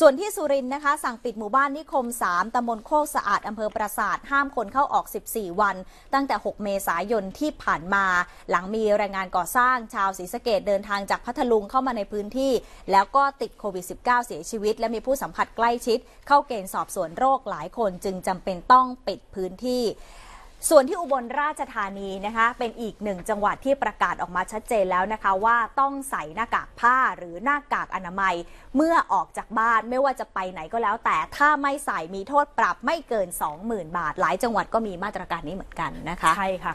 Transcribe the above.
ส่วนที่สุรินนะคะ สั่งปิดหมู่บ้านนิคม 3ตำบลโคกสะอาดอำเภอปราสาท ห้ามคนเข้าออก 14 วัน ตั้งแต่ 6 เมษายนที่ผ่านมา หลังมีแรงงานก่อสร้างชาวศรีสะเกดเดินทางจากพัทลุงเข้ามาในพื้นที่แล้วก็ติดโควิด -19 เสียชีวิตและมีผู้สัมผัสใกล้ชิด เข้าเกณฑ์สอบสวนโรคหลายคนจึงจำเป็นต้องปิดพื้นที่ส่วนที่อุบลราชธานีนะคะ เป็นอีกหนึ่งจังหวัดที่ประกาศออกมาชัดเจนแล้วนะคะ ว่าต้องใส่หน้ากากผ้าหรือหน้ากากอนามัยเมื่อออกจากบ้าน ไม่ว่าจะไปไหนก็แล้ว แต่ถ้าไม่ใส่มีโทษปรับไม่เกิน 20,000 บาท หลายจังหวัดก็มีมาตรการนี้เหมือนกันนะคะใช่ค่ะ